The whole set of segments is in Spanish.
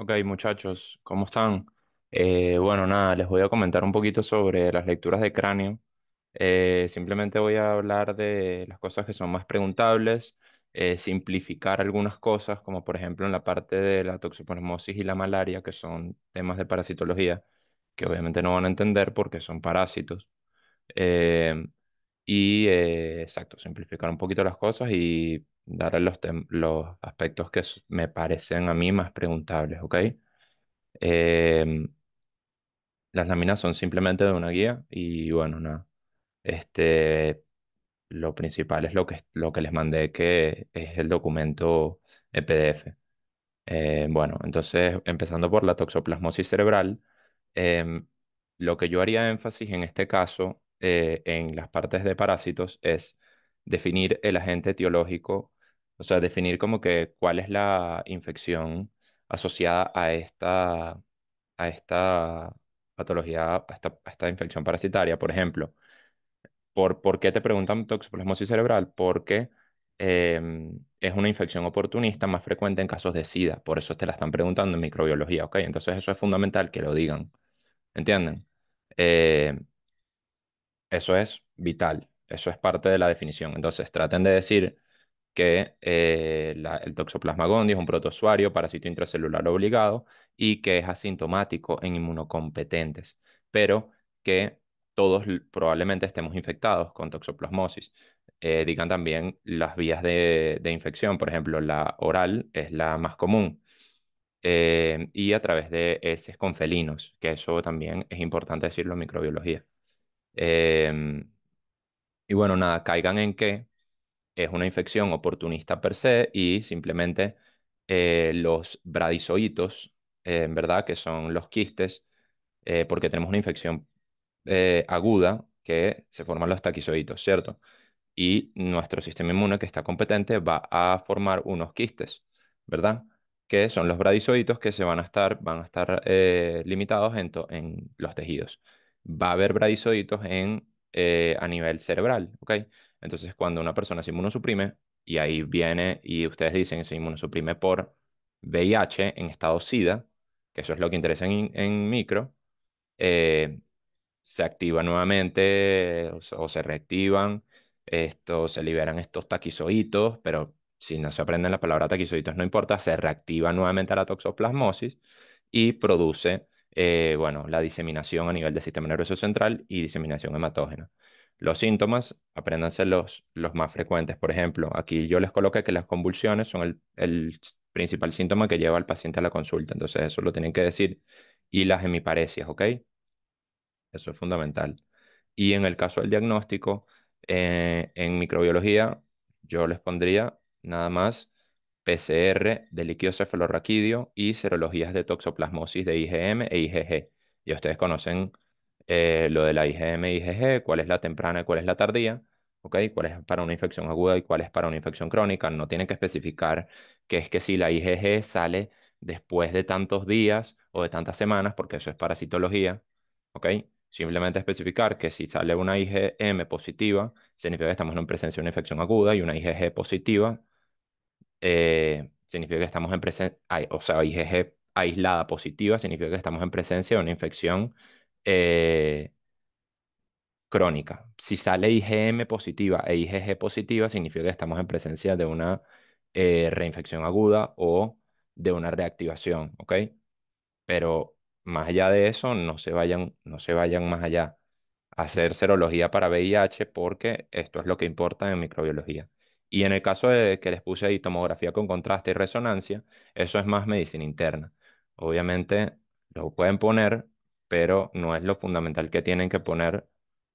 Ok, muchachos, ¿cómo están? Eh, bueno, nada, les voy a comentar un poquito sobre las lecturas de cráneo. Eh, simplemente voy a hablar de las cosas que son más preguntables, eh, simplificar algunas cosas, como por ejemplo en la parte de la toxoplasmosis y la malaria, que son temas de parasitología, que obviamente no van a entender porque son parásitos. y exacto, simplificar un poquito las cosas y dar los, aspectos que me parecen a mí más preguntables, ¿ok? Em, las láminas son simplemente de una guía y bueno, nada. Este, lo principal es lo que, lo que les mandé, que es el documento e PDF. Eh, bueno, entonces, empezando por la toxoplasmosis cerebral, em, lo que yo haría énfasis en este caso, eh, en las partes de parásitos, es definir el agente etiológico o sea, definir como que cuál es la infección asociada a esta, a esta patología, a esta, infección parasitaria. Por ejemplo, ¿por, qué te preguntan toxoplasmosis cerebral? Porque em, es una infección oportunista más frecuente en casos de SIDA. Por eso te la están preguntando en microbiología, ¿ok? Entonces eso es fundamental que lo digan. ¿Entienden? Eh, eso es vital. Eso es parte de la definición. Entonces traten de decir que eh, el Toxoplasma gondii es un protozoario, parásito intracelular obligado y que es asintomático en inmunocompetentes, pero que todos probablemente estemos infectados con toxoplasmosis. Eh, digan también las vías de, infección, por ejemplo, la oral es la más común. Eh, y a través de heces con felinos, que eso también es importante decirlo en microbiología. Em, y bueno, nada, caigan en que es una infección oportunista per se y simplemente eh, los bradizoitos, eh, en verdad, que son los quistes, eh, porque tenemos una infección aguda que se forman los taquizoitos, ¿cierto? Y nuestro sistema inmune que está competente va a formar unos quistes, ¿verdad? Que son los bradizoitos que se van a estar, van a estar limitados en, los tejidos. Va a haber bradizoitos en, a nivel cerebral, ¿ok? Entonces, cuando una persona se inmunosuprime y ahí viene y ustedes dicen que se inmunosuprime por VIH en estado SIDA, que eso es lo que interesa en, micro, eh, se activa nuevamente o, se reactivan, esto, se liberan estos taquizoitos, pero si no se aprenden la palabra taquizoitos no importa, se reactiva nuevamente a la toxoplasmosis y produce eh, bueno, la diseminación a nivel del sistema nervioso central y diseminación hematógena. Los síntomas, apréndanse los, los más frecuentes. Por ejemplo, aquí yo les coloqué que las convulsiones son el, principal síntoma que lleva al paciente a la consulta. Entonces, eso lo tienen que decir. Y las hemiparesias, ¿ok? Eso es fundamental. Y en el caso del diagnóstico, eh, en microbiología, yo les pondría nada más PCR de líquido cefalorraquídeo y serologías de toxoplasmosis de IgM e IgG. Y ustedes conocen eh, lo de la IgM y IgG, cuál es la temprana y cuál es la tardía, ¿okay? cuál es para una infección aguda y cuál es para una infección crónica. No tienen que especificar que es que si la IgG sale después de tantos días o de tantas semanas, porque eso es parasitología, ¿ok? Simplemente especificar que si sale una IgM positiva, significa que estamos en presencia de una infección aguda y una IgG positiva, eh, significa que estamos en presencia, o sea, IgG aislada positiva, significa que estamos en presencia de una infección eh, crónica. Si sale IgM positiva e IgG positiva, significa que estamos en presencia de una eh, reinfección aguda o de una reactivación, Pero más allá de eso, no se vayan, no se vayan más allá. a Hacer serología para VIH porque esto es lo que importa en microbiología. Y en el caso de que les puse tomografía con contraste y resonancia, eso es más medicina interna. Obviamente lo pueden poner pero no es lo fundamental que tienen que poner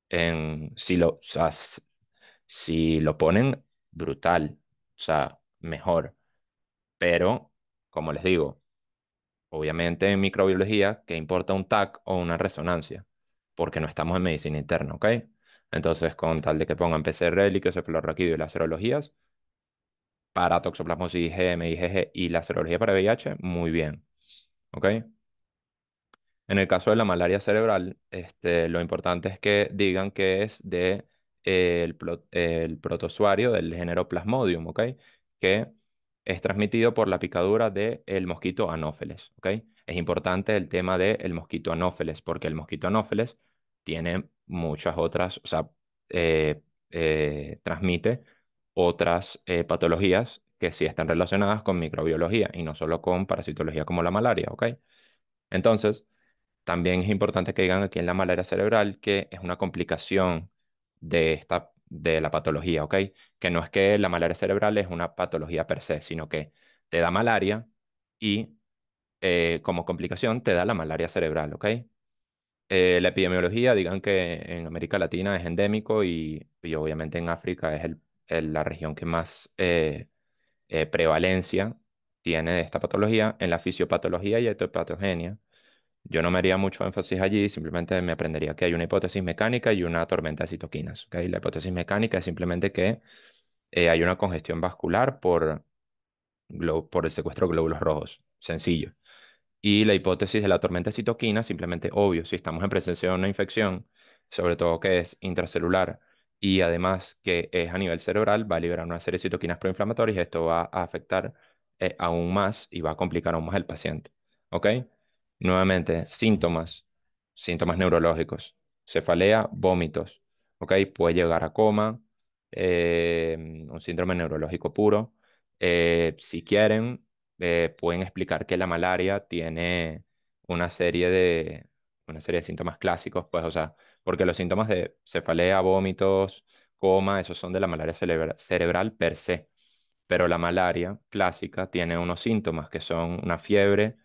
en, si lo, si lo ponen, brutal, o sea, mejor. Pero, como les digo, obviamente en microbiología, ¿qué importa un TAC o una resonancia? Porque no estamos en medicina interna, ¿ok? Entonces, con tal de que pongan PCR, líquido y las serologías, para toxoplasmosis IgM, IgG y la serología para VIH, muy bien, ¿ok? En el caso de la malaria cerebral, este, lo importante es que digan que es de eh, protozoario del género Plasmodium, ¿ok? Que es transmitido por la picadura del mosquito anófeles, ¿ok? Es importante el tema del mosquito anófeles, porque el mosquito anófeles tiene muchas otras, o sea, eh, eh, transmite otras patologías que sí están relacionadas con microbiología y no solo con parasitología como la malaria, ¿ok? Entonces, también es importante que digan aquí en la malaria cerebral que es una complicación de esta de la patología, ¿ok? Que no es que la malaria cerebral es una patología per se, sino que te da malaria y eh, como complicación te da la malaria cerebral, ¿ok? Eh, la epidemiología, digan que en América Latina es endémico y, obviamente en África es la región que más eh, prevalencia tiene de esta patología. En la fisiopatología y etiopatogenia yo no me haría mucho énfasis allí, simplemente me aprendería que hay una hipótesis mecánica y una tormenta de citoquinas. ¿okay? La hipótesis mecánica es simplemente que eh, hay una congestión vascular por, por el secuestro de glóbulos rojos, sencillo. Y la hipótesis de la tormenta de citoquinas, simplemente obvio, si estamos en presencia de una infección, sobre todo que es intracelular y además que es a nivel cerebral, va a liberar una serie de citoquinas proinflamatorias y esto va a afectar eh, aún más y va a complicar aún más el paciente. ¿ok? Nuevamente, síntomas, síntomas neurológicos, cefalea, vómitos, ¿ok? Puede llegar a coma, eh, un síndrome neurológico puro. Eh, si quieren, eh, pueden explicar que la malaria tiene una serie de, una serie de síntomas clásicos, pues, o sea, porque los síntomas de cefalea, vómitos, coma, esos son de la malaria cerebral per se. Pero la malaria clásica tiene unos síntomas que son una fiebre,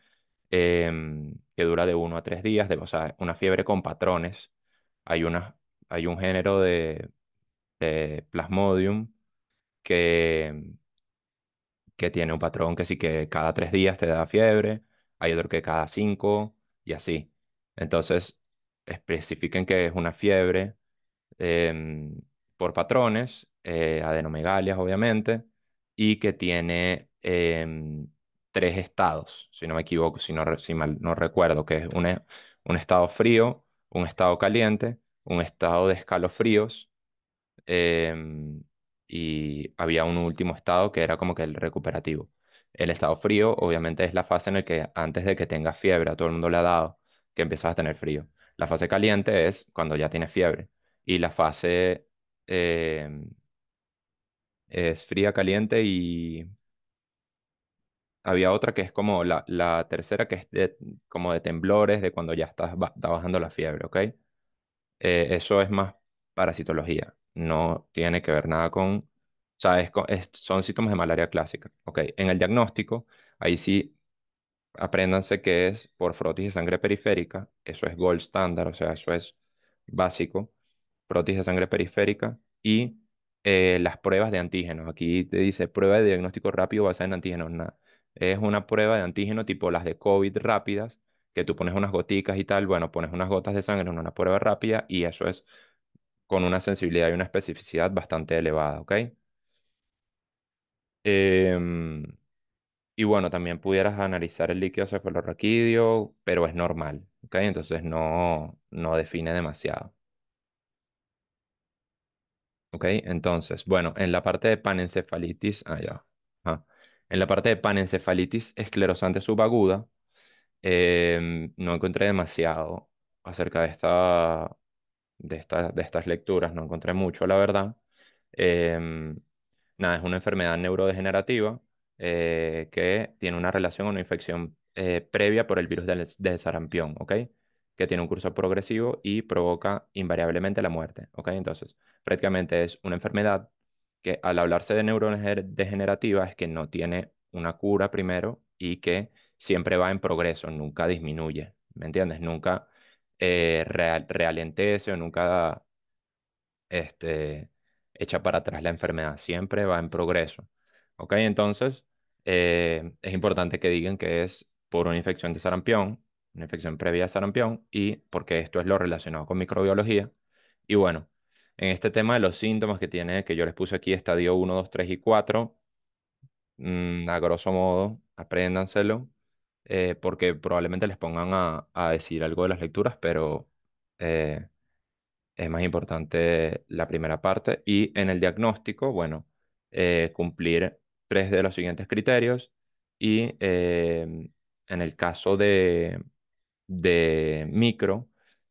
Em, que dura de uno a tres días, de, o sea, una fiebre con patrones. Hay, una, hay un género de, plasmodium que, que tiene un patrón que sí que cada tres días te da fiebre, hay otro que cada cinco y así. Entonces, especifiquen que es una fiebre em, por patrones, eh, adenomegalias obviamente, y que tiene eh, estados, si no me equivoco, si, no, no recuerdo, que es e, un, estado frío, un estado caliente, un estado de escalofríos em, y había un último estado que era como que el recuperativo. El estado frío obviamente es la fase en la que antes de que tengas fiebre, a todo el mundo le ha dado, que empiezas a tener frío. La fase caliente es cuando ya tienes fiebre y la fase em, es fría, caliente y había otra que es como la, la tercera, que es como de temblores, de cuando ya estás está bajando la fiebre, ¿ok? Eh, eso es más parasitología, no tiene que ver nada con, o sea, son síntomas de malaria clásica, ¿ok? En el diagnóstico, ahí sí, apréndanse que es por frotis de sangre periférica, eso es gold standard, o sea, eso es básico, frotis de sangre periférica y eh, las pruebas de antígenos. Aquí te dice prueba de diagnóstico rápido basada en antígenos, nada es una prueba de antígeno tipo las de COVID rápidas, que tú pones unas goticas y tal, bueno, pones unas gotas de sangre en una prueba rápida y eso es con una sensibilidad y una especificidad bastante elevada, ¿ok? Em, y bueno, también pudieras analizar el líquido cefalorraquídeo, pero es normal, ¿ok? Entonces no, no define demasiado. ¿Ok? Entonces, bueno, en la parte de panencefalitis, allá. Ah, en la parte de panencefalitis esclerosante subaguda, em, no encontré demasiado acerca de, esta, de, de estas lecturas, no encontré mucho, la verdad. Em, nada, es una enfermedad neurodegenerativa eh, que tiene una relación a una infección eh, previa por el virus del, del, sarampión, ¿ok? Que tiene un curso progresivo y provoca invariablemente la muerte, ¿ok? Entonces, prácticamente es una enfermedad que al hablarse de degenerativas es que no tiene una cura primero y que siempre va en progreso, nunca disminuye, ¿me entiendes? Nunca eh, o nunca este, echa para atrás la enfermedad, siempre va en progreso. ¿Ok? Entonces, eh, es importante que digan que es por una infección de sarampión, una infección previa a sarampión, y porque esto es lo relacionado con microbiología. Y bueno, en este tema de los síntomas que tiene, que yo les puse aquí, estadio 1, 2, 3 y 4, mm, a grosso modo, apréndanselo, eh, porque probablemente les pongan a, decir algo de las lecturas, pero eh, es más importante la primera parte. Y en el diagnóstico, bueno, eh, cumplir tres de los siguientes criterios y en el caso de, de micro,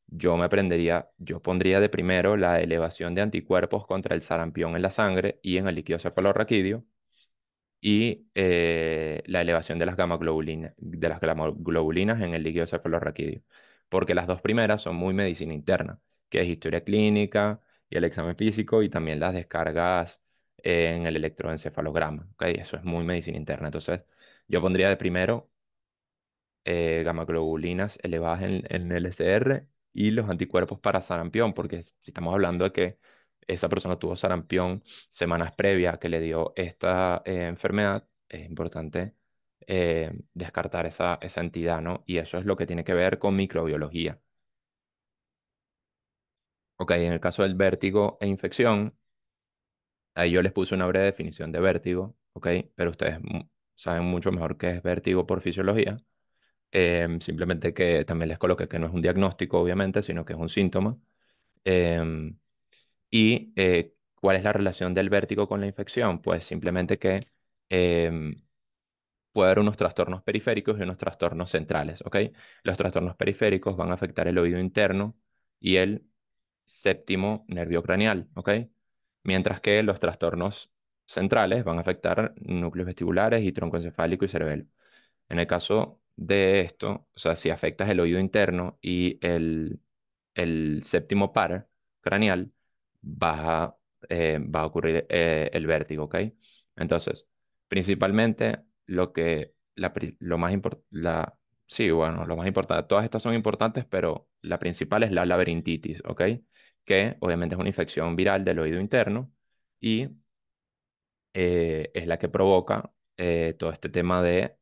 yo me aprendería, yo pondría de primero la elevación de anticuerpos contra el sarampión en la sangre y en el líquido cefalorraquídeo y eh, la elevación de las gamma de en el líquido cefalorraquídeo, porque las dos primeras son muy medicina interna, que es historia clínica y el examen físico y también las descargas en el electroencefalograma, ¿okay? Eso es muy medicina interna, entonces yo pondría de primero eh, elevadas en, el LCR y los anticuerpos para sarampión, porque si estamos hablando de que esa persona tuvo sarampión semanas previas que le dio esta eh, enfermedad, es importante eh, descartar esa, esa entidad, ¿no? Y eso es lo que tiene que ver con microbiología. Ok, en el caso del vértigo e infección, ahí yo les puse una breve definición de vértigo, ok, pero ustedes saben mucho mejor qué es vértigo por fisiología. Em, simplemente que también les coloque que no es un diagnóstico, obviamente, sino que es un síntoma. Em, ¿Y eh, cuál es la relación del vértigo con la infección? Pues simplemente que em, puede haber unos trastornos periféricos y unos trastornos centrales, ¿ok? Los trastornos periféricos van a afectar el oído interno y el séptimo nervio craneal, ¿ok? Mientras que los trastornos centrales van a afectar núcleos vestibulares y tronco encefálico y cerebelo. En el caso de esto, o sea, si afectas el oído interno y el, séptimo par craneal, va a, eh, va a ocurrir eh, el vértigo, ¿ok? Entonces, principalmente lo que, lo más importante, sí, bueno, lo más importante, todas estas son importantes, pero la principal es la laberintitis, ¿ok? Que obviamente es una infección viral del oído interno y eh, es la que provoca todo este tema de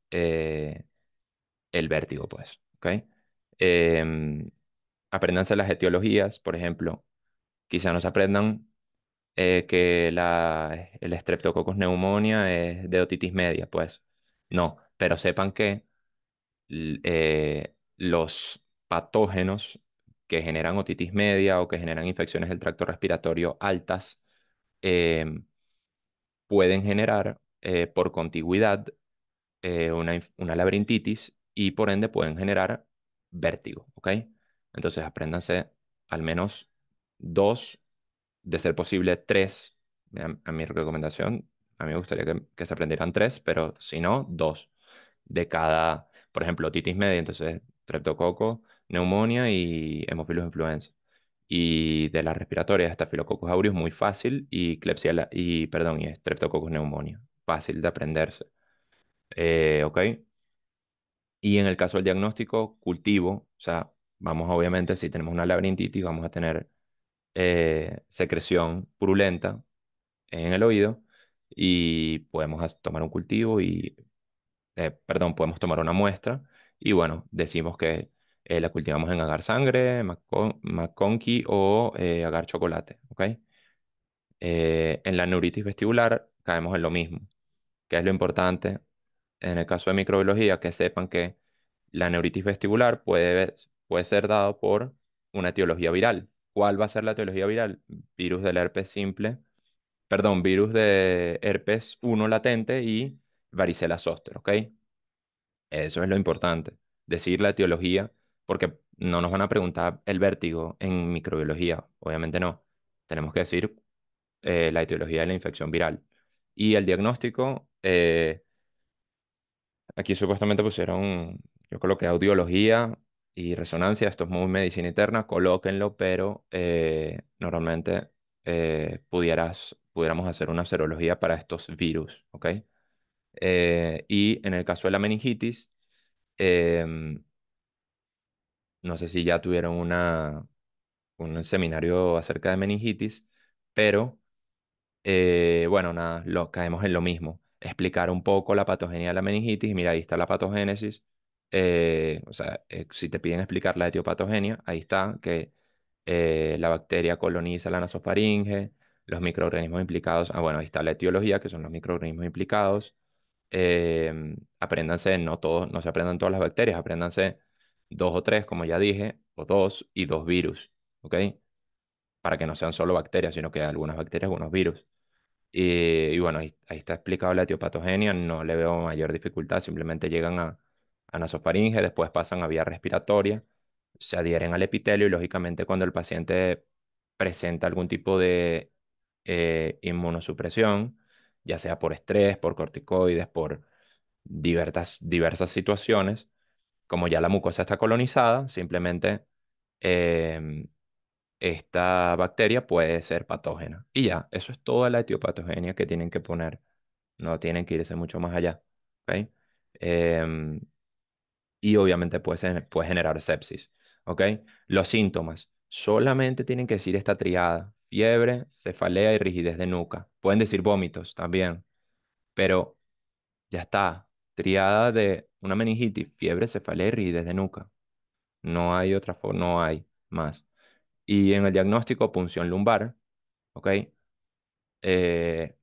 el vértigo, pues. ¿okay? Em, apréndanse las etiologías, por ejemplo. Quizá nos aprendan eh, que el streptococcus pneumonia es de otitis media, pues. No, pero sepan que eh, los patógenos que generan otitis media o que generan infecciones del tracto respiratorio altas em, pueden generar eh, por contigüidad una, una laberintitis y por ende pueden generar vértigo, ¿ok? Entonces apréndanse al menos dos, de ser posible tres, a, mi recomendación, a mí me gustaría que, se aprendieran tres, pero si no, dos de cada, por ejemplo, titis media, entonces treptococo, neumonía y hemophilus influenza. Y de las respiratorias, Staphylococcus aureus, muy fácil, y Klebsiella, y perdón, y Streptococcus neumonía fácil de aprenderse. Eh, ok, y en el caso del diagnóstico, cultivo, o sea, vamos obviamente, si tenemos una laberintitis, vamos a tener eh, secreción purulenta en el oído y podemos tomar un cultivo y, eh, perdón, podemos tomar una muestra y bueno, decimos que eh, la cultivamos en agar sangre, McConkey o agar chocolate, ¿ok? en la neuritis vestibular caemos en lo mismo. que es lo importante? en el caso de microbiología, que sepan que la neuritis vestibular puede, puede ser dado por una etiología viral. ¿Cuál va a ser la etiología viral? Virus del herpes simple, perdón, virus de herpes 1 latente y varicela zóster, ¿ok? Eso es lo importante, decir la etiología, porque no nos van a preguntar el vértigo en microbiología, obviamente no. Tenemos que decir eh, la etiología de la infección viral. Y el diagnóstico, eh, Aquí supuestamente pusieron, yo coloqué audiología y resonancia, esto es muy medicina interna, colóquenlo, pero eh, normalmente eh, pudiéramos hacer una serología para estos virus, ¿ok? Eh, y en el caso de la meningitis, em, no sé si ya tuvieron una, un seminario acerca de meningitis, pero bueno, nada, caemos en lo mismo explicar un poco la patogenia de la meningitis. Mira, ahí está la patogénesis. Eh, o sea, eh, si te piden explicar la etiopatogenia, ahí está que eh, la bacteria coloniza la nasofaringe, los microorganismos implicados. Ah, bueno, ahí está la etiología, que son los microorganismos implicados. Em, apréndanse, no todos, no se aprendan todas las bacterias, apréndanse dos o tres, como ya dije, o dos y dos virus, ¿ok? Para que no sean solo bacterias, sino que algunas bacterias, algunos virus. Eh, y, bueno, ahí, está explicado la etiopatogenia, no le veo mayor dificultad, simplemente llegan a, a nasofaringe, después pasan a vía respiratoria, se adhieren al epitelio y lógicamente cuando el paciente presenta algún tipo de eh, inmunosupresión, ya sea por estrés, por corticoides, por diversas, diversas situaciones, como ya la mucosa está colonizada, simplemente em, esta bacteria puede ser patógena. Y ya, eso es toda la etiopatogenia que tienen que poner. No tienen que irse mucho más allá. Em, y obviamente puede, generar sepsis. Los síntomas. Solamente tienen que decir esta triada. Fiebre, cefalea y rigidez de nuca. Pueden decir vómitos también. Pero ya está. Triada de una meningitis, fiebre, cefalea y rigidez de nuca. No hay otra forma, no hay más. Y en el diagnóstico, punción lumbar, ¿ok? Eh,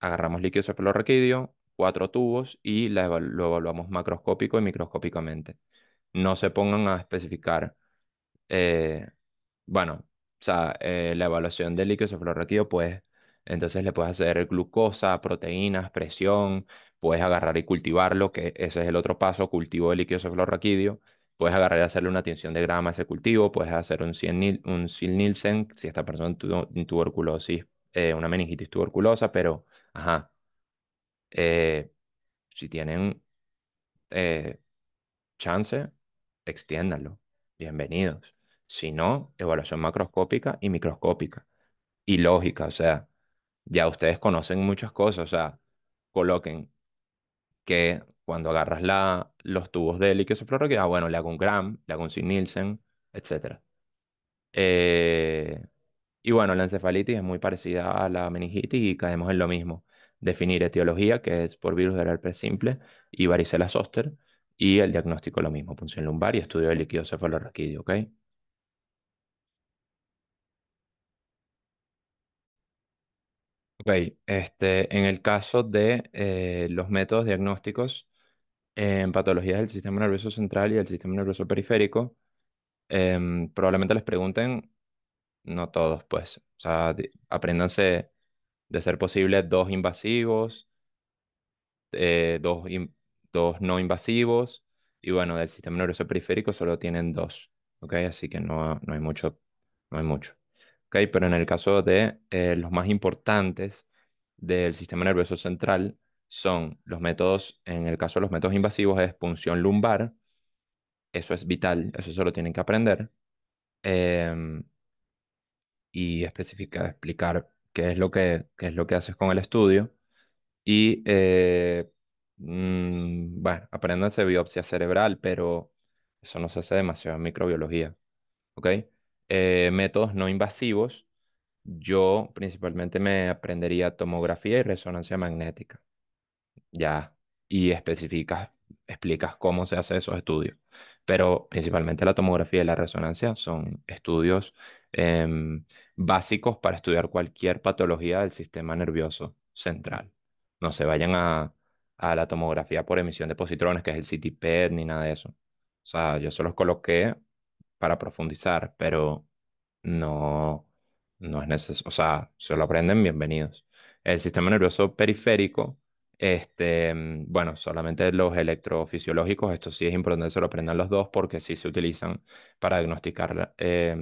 agarramos líquido cefalorraquídeo, cuatro tubos y lo evaluamos macroscópico y microscópicamente. No se pongan a especificar, eh, bueno, o sea, eh, la evaluación del líquido cefalorraquídeo, pues, entonces le puedes hacer glucosa, proteínas, presión, puedes agarrar y cultivarlo, que ese es el otro paso, cultivo de líquido cefalorraquídeo. Puedes agarrar y hacerle una tensión de grama a ese cultivo, puedes hacer un Sil Nielsen si esta persona tuvo tuberculosis, eh, una meningitis tuberculosa, pero, ajá, eh, si tienen eh, chance, extiéndanlo. Bienvenidos. Si no, evaluación macroscópica y microscópica y lógica, o sea, ya ustedes conocen muchas cosas, o sea, coloquen que cuando agarras la, los tubos de líquido cefalorraquídeo, ah, bueno, le hago un Gram, le hago un Nielsen, etc. Eh, y bueno, la encefalitis es muy parecida a la meningitis y caemos en lo mismo. Definir etiología, que es por virus del herpes simple, y varicela zoster, y el diagnóstico lo mismo, punción lumbar y estudio de líquido cefalorraquídeo, ¿ok? Ok, este, en el caso de eh, los métodos diagnósticos, en patologías del sistema nervioso central y del sistema nervioso periférico, em, probablemente les pregunten, no todos, pues, o sea, apréndanse de ser posible dos invasivos, eh, dos, dos no invasivos, y bueno, del sistema nervioso periférico solo tienen dos, ¿ok? Así que no, hay mucho, no hay mucho, ¿ok? Pero en el caso de eh, los más importantes del sistema nervioso central, son los métodos, en el caso de los métodos invasivos, es punción lumbar. Eso es vital, eso solo tienen que aprender. Em, y especificar, explicar qué es lo que, qué es lo que haces con el estudio. Y, eh, mm, bueno, apréndanse biopsia cerebral, pero eso no se hace demasiado en microbiología. ¿Ok? Eh, métodos no invasivos, yo principalmente me aprendería tomografía y resonancia magnética ya, y especificas, explicas cómo se hace esos estudios. Pero principalmente la tomografía y la resonancia son estudios em, básicos para estudiar cualquier patología del sistema nervioso central. No se vayan a, a la tomografía por emisión de positrones, que es el ct ni nada de eso. O sea, yo solo los coloqué para profundizar, pero no, no es necesario. O sea, se lo aprenden, bienvenidos. El sistema nervioso periférico este, mm, bueno, solamente los electrofisiológicos, esto sí es importante que se lo aprendan los dos porque sí se utilizan para diagnosticar eh,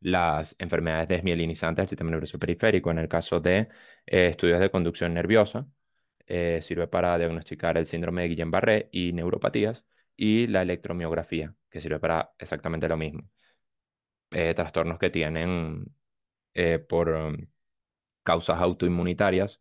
las enfermedades desmielinizantes del sistema nervioso periférico. En el caso de eh, estudios de conducción nerviosa, eh, sirve para diagnosticar el síndrome de Guillain-Barré y neuropatías, y la electromiografía, que sirve para exactamente lo mismo. trastornos que tienen por mm, causas autoinmunitarias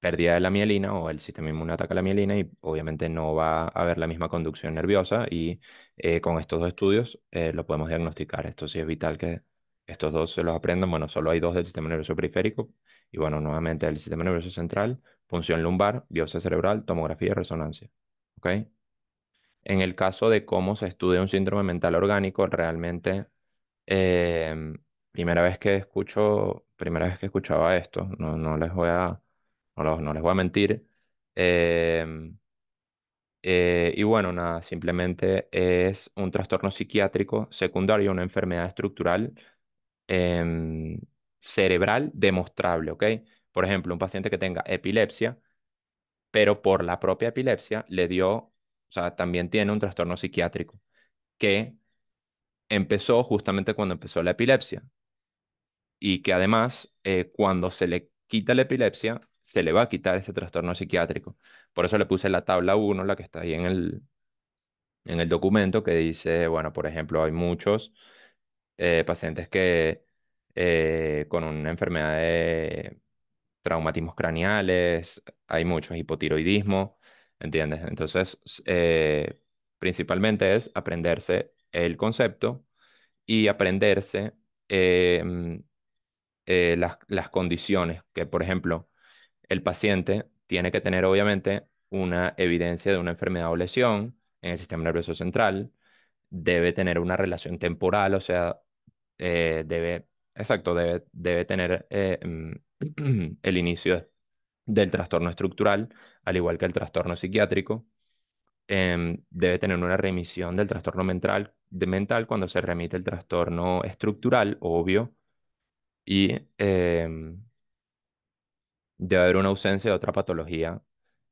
pérdida de la mielina o el sistema inmune ataca la mielina y obviamente no va a haber la misma conducción nerviosa y eh, con estos dos estudios eh, lo podemos diagnosticar. Esto sí es vital que estos dos se los aprendan. Bueno, solo hay dos del sistema nervioso periférico y bueno, nuevamente el sistema nervioso central, función lumbar, biopsia cerebral, tomografía y resonancia. En el caso de cómo se estudia un síndrome mental orgánico, realmente eh, primera vez que escucho, primera vez que escuchaba esto, no les voy a no, les voy a mentir. Em, eh, y bueno, nada, simplemente es un trastorno psiquiátrico secundario una enfermedad estructural em, cerebral demostrable, ¿ok? Por ejemplo, un paciente que tenga epilepsia, pero por la propia epilepsia le dio, o sea, también tiene un trastorno psiquiátrico que empezó justamente cuando empezó la epilepsia y que además eh, cuando se le quita la epilepsia se le va a quitar ese trastorno psiquiátrico. Por eso le puse la tabla 1, la que está ahí en el, en el documento, que dice, bueno, por ejemplo, hay muchos eh, pacientes que eh, con una enfermedad de traumatismos craneales, hay muchos hipotiroidismo, ¿entiendes? Entonces, eh, principalmente es aprenderse el concepto y aprenderse em, las, las condiciones, que por ejemplo, el paciente tiene que tener obviamente una evidencia de una enfermedad o lesión en el sistema nervioso central, debe tener una relación temporal, o sea, eh, debe, exacto, debe, debe tener eh, mm, el inicio del trastorno estructural, al igual que el trastorno psiquiátrico, em, debe tener una remisión del trastorno mental, de mental cuando se remite el trastorno estructural, obvio, y em, debe haber una ausencia de otra patología,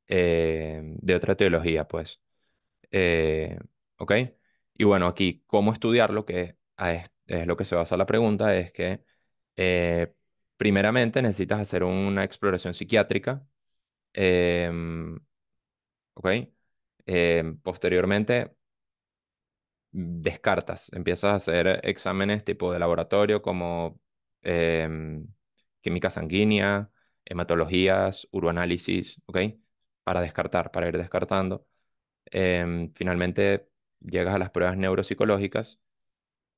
eh, de otra etiología, pues. Eh, ¿Ok? Y bueno, aquí, ¿cómo estudiarlo? Que es, lo que se basa la pregunta, es que eh, primeramente necesitas hacer una exploración psiquiátrica. Em, ¿Ok? Em, posteriormente, descartas, empiezas a hacer exámenes tipo de laboratorio como em, química sanguínea, hematologías, uroanálisis, ¿ok? Para descartar, para ir descartando. Em, finalmente llegas a las pruebas neuropsicológicas,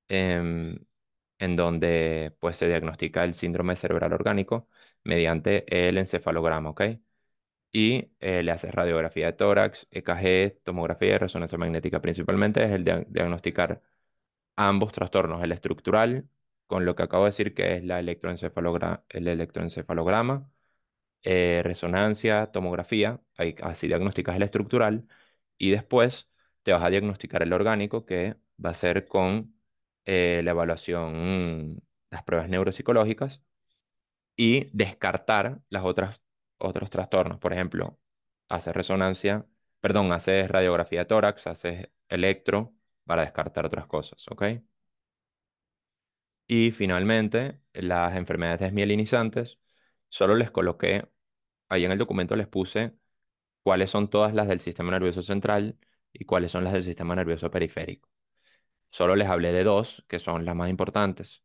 em, en donde pues, se diagnostica el síndrome cerebral orgánico mediante el encefalograma, ¿ok? Y eh, le haces radiografía de tórax, EKG, tomografía y resonancia magnética. Principalmente es el diagnosticar ambos trastornos, el estructural, con lo que acabo de decir que es la el electroencefalograma, eh, resonancia, tomografía, así diagnosticas el estructural, y después te vas a diagnosticar el orgánico, que va a ser con eh, la evaluación, las pruebas neuropsicológicas, y descartar las otras otros trastornos. Por ejemplo, haces resonancia, perdón, haces radiografía de tórax, haces electro para descartar otras cosas, ¿ok? Y finalmente, las enfermedades desmielinizantes, solo les coloqué ahí en el documento les puse cuáles son todas las del sistema nervioso central y cuáles son las del sistema nervioso periférico. Solo les hablé de dos, que son las más importantes,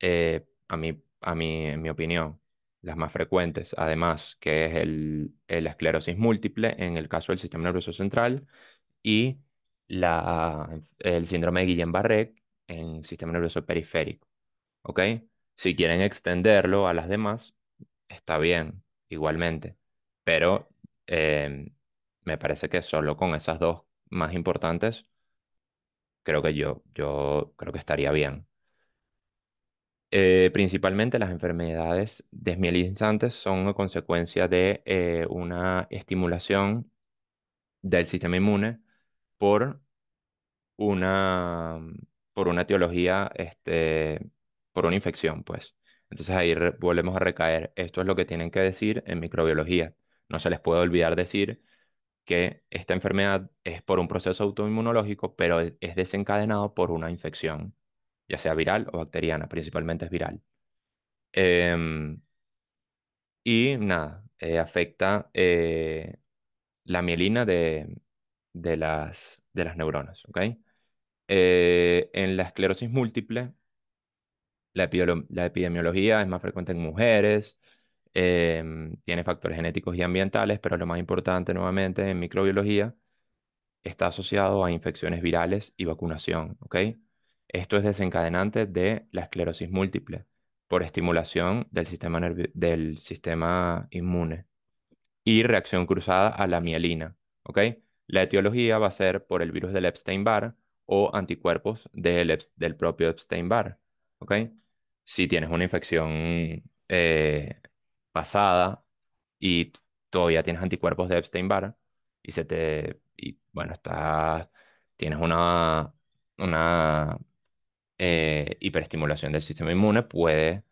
eh, a, mí, en mi opinión, las más frecuentes, además, que es el, la esclerosis múltiple en el caso del sistema nervioso central y el síndrome de Guillain-Barré en el sistema nervioso periférico. ¿Ok? Si quieren extenderlo a las demás, está bien, igualmente. Pero eh, me parece que solo con esas dos más importantes, creo que yo, yo creo que estaría bien. Eh, principalmente las enfermedades desmielizantes son consecuencia de eh, una estimulación del sistema inmune por una, por una etiología, este, por una infección, pues. Entonces ahí volvemos a recaer. Esto es lo que tienen que decir en microbiología. No se les puede olvidar decir que esta enfermedad es por un proceso autoinmunológico, pero es desencadenado por una infección, ya sea viral o bacteriana, principalmente es viral. Em, y nada, eh, afecta eh, la mielina de, las, de las neuronas. Eh, en la esclerosis múltiple, la, epidemiología es más frecuente en mujeres, em, tiene factores genéticos y ambientales, pero lo más importante nuevamente en microbiología está asociado a infecciones virales y vacunación. ¿ok? Esto es desencadenante de la esclerosis múltiple por estimulación del sistema, del sistema inmune y reacción cruzada a la mielina. ¿ok? La etiología va a ser por el virus del Epstein-Barr o anticuerpos del, del propio Epstein-Barr. ¿ok? si tienes una infección eh, pasada y todavía tienes anticuerpos de Epstein-Barr y se te, y bueno, estás, tienes una, una eh, hiperestimulación del sistema inmune, puede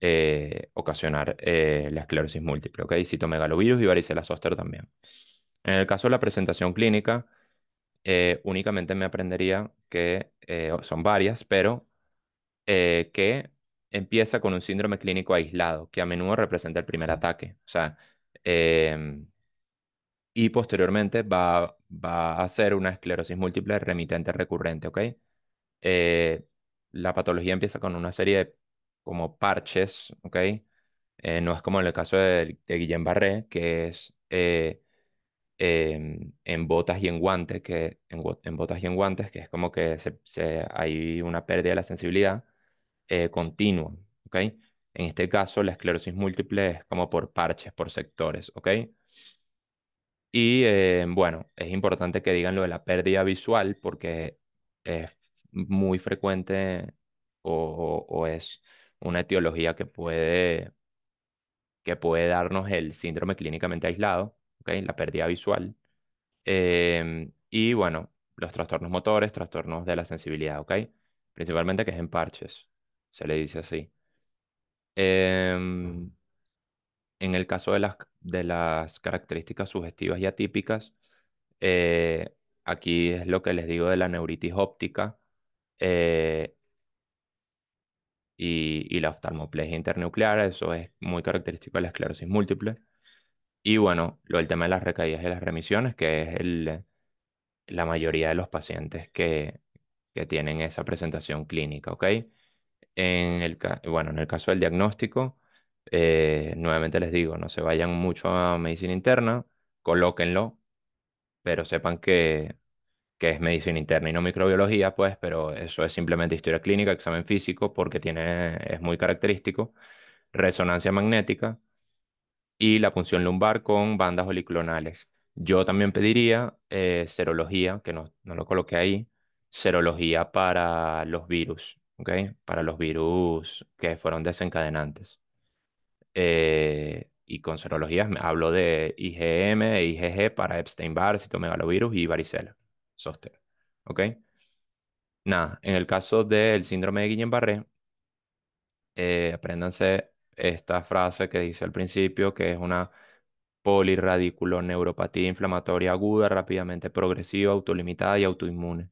eh, ocasionar la esclerosis múltiple, ¿ok? Citomegalovirus y varicela zoster también. En el caso de la presentación clínica, únicamente me aprendería que son varias, pero que empieza con un síndrome clínico aislado, que a menudo representa el primer ataque. O sea, em, y posteriormente va, a ser una esclerosis múltiple remitente recurrente, ¿ok? Eh, la patología empieza con una serie de como parches, ¿ok? Eh, no es como en el caso de, de Guillain-Barré, que es eh, em, en botas y en guantes, que en, botas y en guantes, que es como que hay una pérdida de la sensibilidad eh, continuo, ¿ok? En este caso, la esclerosis múltiple es como por parches, por sectores, ¿ok? Y eh, bueno, es importante que digan lo de la pérdida visual porque es muy frecuente o, es una etiología que puede, que puede darnos el síndrome clínicamente aislado, ¿ok? La pérdida visual. Em, y bueno, los trastornos motores, trastornos de la sensibilidad, ¿ok? Principalmente que es en parches se le dice así. Em, en el caso de las, de las características sugestivas y atípicas, eh, aquí es lo que les digo de la neuritis óptica eh, y, la oftalmoplegia internuclear, eso es muy característico de la esclerosis múltiple. Y bueno, lo del tema de las recaídas y las remisiones, que es la mayoría de los pacientes que, que tienen esa presentación clínica, ¿ok? En el, bueno, en el caso del diagnóstico, eh, nuevamente les digo, no se vayan mucho a medicina interna, colóquenlo, pero sepan que, que es medicina interna y no microbiología, pues, pero eso es simplemente historia clínica, examen físico, porque tiene, es muy característico, resonancia magnética y la punción lumbar con bandas oliclonales. Yo también pediría eh, serología, que no, no lo coloqué ahí, serología para los virus, ¿ok? Para los virus que fueron desencadenantes. Eh, y con serologías hablo de IgM e IgG para Epstein-Barr, citomegalovirus y varicela, soster, ¿ok? Nada, en el caso del síndrome de Guillain-Barré, eh, apréndanse esta frase que dice al principio, que es una polirradiculoneuropatía inflamatoria aguda, rápidamente progresiva, autolimitada y autoinmune.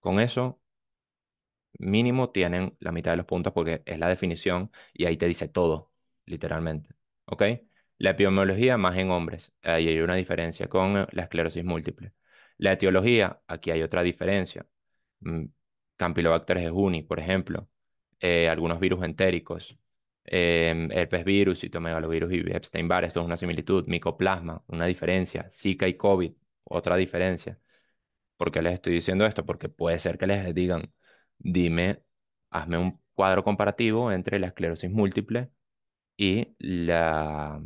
Con eso mínimo tienen la mitad de los puntos porque es la definición y ahí te dice todo, literalmente. ¿Ok? La epidemiología más en hombres, ahí hay una diferencia con eh, la esclerosis múltiple. La etiología, aquí hay otra diferencia. Mm, Campylobacter jejuni, por ejemplo, eh, algunos virus entéricos, eh, herpes virus, citomegalovirus y Epstein-Barr, esto es una similitud, micoplasma, una diferencia, Zika y COVID, otra diferencia. ¿Por qué les estoy diciendo esto? Porque puede ser que les digan, dime, hazme un cuadro comparativo entre la esclerosis múltiple y, la,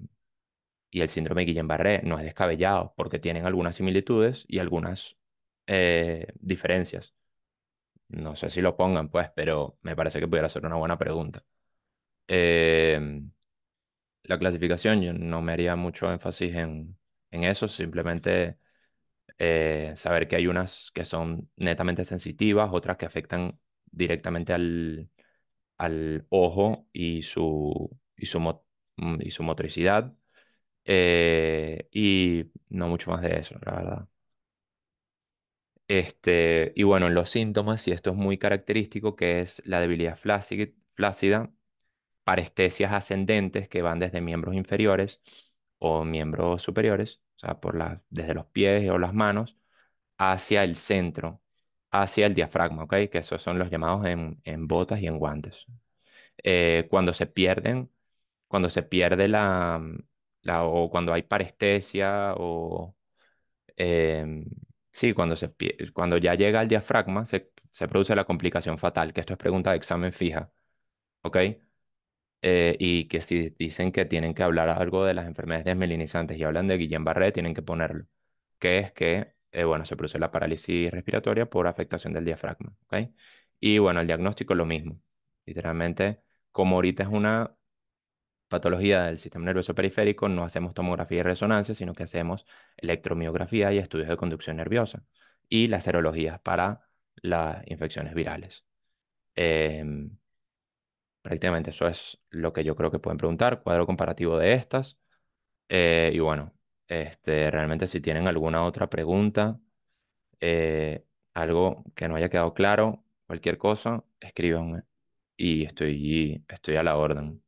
y el síndrome de Guillain-Barré. No es descabellado porque tienen algunas similitudes y algunas eh, diferencias. No sé si lo pongan, pues, pero me parece que pudiera ser una buena pregunta. Em, la clasificación, yo no me haría mucho énfasis en, eso, simplemente eh, saber que hay unas que son netamente sensitivas, otras que afectan directamente al, ojo y su, y su, mm, y motricidad. Eh, y no mucho más de eso, la verdad. Este, y bueno, los síntomas, y esto es muy característico, que es la debilidad flácida, parestesias ascendentes que van desde miembros inferiores o miembros superiores, o sea, por desde los pies o las manos, hacia el centro hacia el diafragma, ¿ok? Que esos son los llamados en, en botas y en guantes. Eh, cuando se pierden, cuando se pierde la, o cuando hay parestesia o... Em, sí, cuando, se, cuando ya llega al diafragma se, produce la complicación fatal, que esto es pregunta de examen fija, ¿ok? Eh, y que si dicen que tienen que hablar algo de las enfermedades desmelinizantes y hablan de Guillain-Barré, tienen que ponerlo, que es que eh, bueno, se produce la parálisis respiratoria por afectación del diafragma, ¿ok? Y bueno, el diagnóstico es lo mismo. Literalmente, como ahorita es una patología del sistema nervioso periférico, no hacemos tomografía y resonancia, sino que hacemos electromiografía y estudios de conducción nerviosa y las serologías para las infecciones virales. Em, prácticamente eso es lo que yo creo que pueden preguntar, cuadro comparativo de estas. Eh, y bueno, este, realmente si tienen alguna otra pregunta, eh, algo que no haya quedado claro, cualquier cosa, escríbanme y estoy, estoy a la orden.